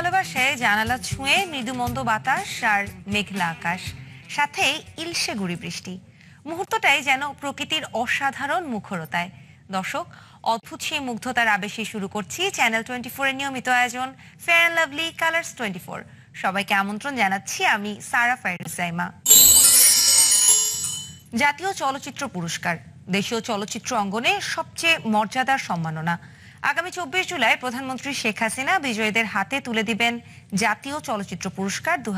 ভালোবাসে জানালা ছুঁয়ে মৃদুমন্দ বাতাস আর মেঘলা আকাশ সাথে ইলশে গুড়ি বৃষ্টি মুহূর্তটাই যেন প্রকৃতির অসাধারণ মুখরতায় দর্শক অদ্ভুত সেই মুগ্ধতার আবেশে শুরু করছি চ্যানেল টোয়েন্টি ফোরের নিয়মিত আয়োজন fair and lovely colours twenty four সবাইকে আমন্ত্রণ জানাচ্ছি আমি সারা ফাইরুজাইমা জাতীয় চলচ্চিত্র পুরস্কার দেশীয় চলচ্চিত্র অঙ্গনে সবচেয়ে মর্যাদার সম্মাননা আগামী চব্বিশ জুলাই প্রধানমন্ত্রী শেখ হাসিনা বিজয়ীদের হাতে তুলে দিবেন জাতীয় চলচ্চিত্র পুরস্কার দু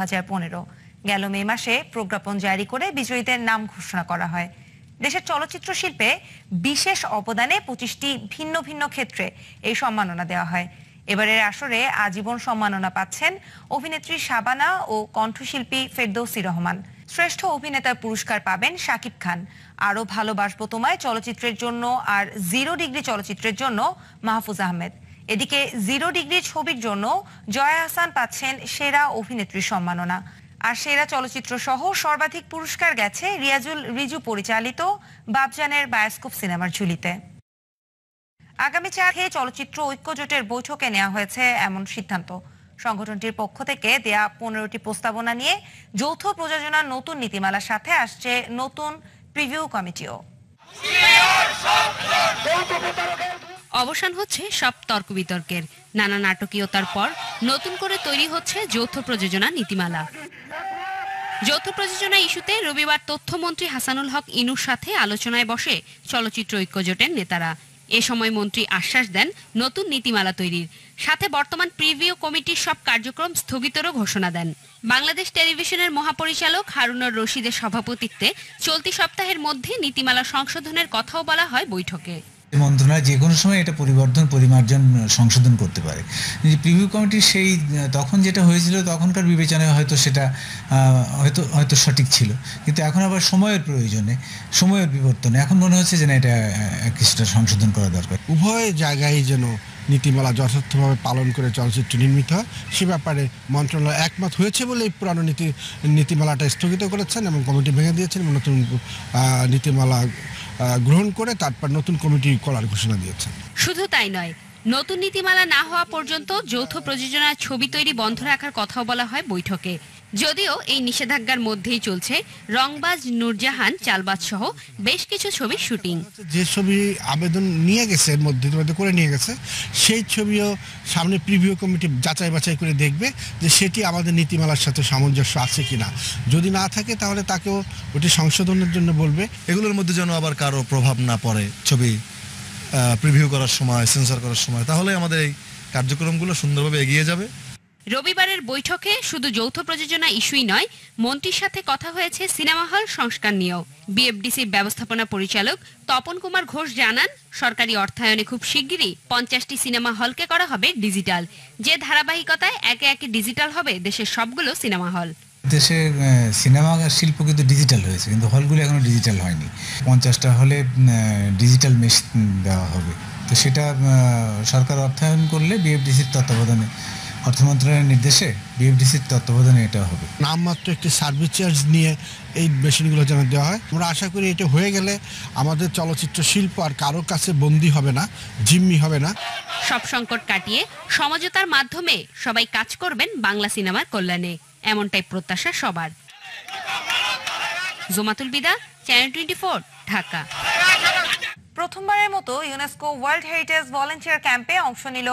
গেল মে মাসে প্রজ্ঞাপন জারি করে বিজয়ীদের নাম ঘোষণা করা হয় দেশের চলচ্চিত্র শিল্পে বিশেষ অবদানে পঁচিশটি ভিন্ন ভিন্ন ক্ষেত্রে এই সম্মাননা দেওয়া হয় এবারের আসরে আজীবন সম্মাননা পাচ্ছেন অভিনেত্রী শাবানা ও কণ্ঠশিল্পী ফেরদৌসি রহমান শ্রেষ্ঠ অভিনেতার পুরস্কার পাবেন শাকিব খান আরও ভালোবাসবো তোমায় চলচ্চিত্রের জন্য আর জিরো ডিগ্রি চলচ্চিত্রের জন্য মাহফুজ আহমেদ এদিকে জিরো ডিগ্রি ছবির জন্য জয়া হাসান পাচ্ছেন সেরা অভিনেত্রী সম্মাননা আর সেরা চলচ্চিত্র সহ সর্বাধিক পুরস্কার গেছে রিয়াজুল রিজু পরিচালিত বাবজানের বায়োস্কোপ সিনেমার ঝুলিতে আগামী চার খেয়ে চলচ্চিত্র ঐক্যজোটের বৈঠকে নেওয়া হয়েছে এমন সিদ্ধান্ত সংগঠনটির পক্ষ থেকে দেয়া পনেরোটি প্রস্তাবনা নিয়ে যৌথ প্রযোজনার নতুন নীতিমালার সাথে আসছে নতুন প্রিভিউ কমিটিও অবসান হচ্ছে সব তর্ক বিতর্কের নানা নাটকীয়তার পর নতুন করে তৈরি হচ্ছে যৌথ প্রযোজনা নীতিমালা যৌথ প্রযোজনা ইস্যুতে রবিবার তথ্যমন্ত্রী হাসানুল হক ইনুর সাথে আলোচনায় বসে চলচ্চিত্র ঐক্যজোটের নেতারা এ সময় মন্ত্রী আশ্বাস দেন নতুন নীতিমালা তৈরির সাথে বর্তমান প্রিভিউ কমিটির সব কার্যক্রম স্থগিতেরও ঘোষণা দেন বাংলাদেশ টেলিভিশনের মহাপরিচালক হারুনর রশিদের সভাপতিত্বে চলতি সপ্তাহের মধ্যে নীতিমালা সংশোধনের কথাও বলা হয় বৈঠকে মন্ত্রণালয় যে কোনো সময় এটা পরিবর্তন পরিমার্জন সংশোধন করতে পারে প্রিভিউ কমিটির সেই তখন যেটা হয়েছিল তখনকার বিবেচনায় হয়তো সেটা হয়তো হয়তো সঠিক ছিল কিন্তু এখন আবার সময়ের প্রয়োজনে সময়ের বিবর্তনে এখন মনে হচ্ছে যে না এটা কিছুটা সংশোধন করা দরকার উভয় জায়গায় যেন নীতিমালা যথার্থভাবে পালন করে চলচ্চিত্র নির্মিত হয় সে ব্যাপারে মন্ত্রণালয় একমত হয়েছে বলে এই পুরানো নীতি নীতিমালাটা স্থগিত করেছেন এবং কমিটি ভেঙে দিয়েছেন নতুন নীতিমালা গ্রহণ করে তারপর নতুন কমিটি করার ঘোষণা দিয়েছেন শুধু তাই নয় নতুন নীতিমালা না হওয়া পর্যন্ত যৌথ প্রযোজনার ছবি তৈরি বন্ধ রাখার কথাও বলা হয় বৈঠকে যদিও এই নিষেধাজ্ঞার মধ্যেই চলছে রংবাজ নূরজাহান চালবাজ সহ বেশ কিছু ছবির শুটিং যে ছবি আবেদন নিয়ে গেছে এর মধ্যে করে নিয়ে গেছে সেই ছবিও সামনে প্রিভিউ কমিটি যাচাই বাছাই করে দেখবে যে সেটি আমাদের নীতিমালার সাথে সামঞ্জস্য আছে কিনা যদি না থাকে তাহলে তাকেও ওটি সংশোধনের জন্য বলবে এগুলোর মধ্যে যেন আবার কারো প্রভাব না পড়ে ছবি প্রিভিউ করার সময় সেন্সার করার সময় তাহলে আমাদের এই কার্যক্রমগুলো সুন্দরভাবে এগিয়ে যাবে রবিবারের বৈঠকে শুধু যৌথ প্রযোজনা ইস্যুই নয় মন্ত্রীর সাথে কথা হয়েছে সিনেমা হল সংস্কার নিয়েও বিএফডিসির ব্যবস্থাপনা পরিচালক তপন কুমার ঘোষ জানান সরকারি অর্থায়নে খুব শিগগিরই পঞ্চাশটি সিনেমা হলকে করা হবে ডিজিটাল যে ধারাবাহিকতায় একে একে ডিজিটাল হবে দেশের সবগুলো সিনেমা হল দেশে সিনেমা শিল্প কিন্তু ডিজিটাল হয়েছে কিন্তু হলগুলো এখনও ডিজিটাল হয়নি পঞ্চাশটা হলে ডিজিটাল মেশ দেওয়া হবে তো সেটা সরকার অর্থায়ন করলে বিএফডিসির তত্ত্বাবধানে অর্থ মন্ত্রণালয়ের নির্দেশে বিএফডিসির তত্ত্বাবধানে এটা হবে নামমাত্র একটি সার্ভিস চার্জ নিয়ে এই মেশিনগুলো যেন দেওয়া হয় আমরা আশা করি এটা হয়ে গেলে আমাদের চলচ্চিত্র শিল্প আর কারো কাছে বন্দী হবে না জিম্মি হবে না সব সংকট কাটিয়ে সমঝোতার মাধ্যমে সবাই কাজ করবেন বাংলা সিনেমার কল্যাণে এমনটাই প্রত্যাশা সবার জোমাতুল বিদা চ্যানেল টোয়েন্টি ঢাকা প্রথমবারের মতো ইউনেস্কো ওয়ার্ল্ড হেরিটেজ ভলেন্টিয়ার ক্যাম্পে অংশ নিল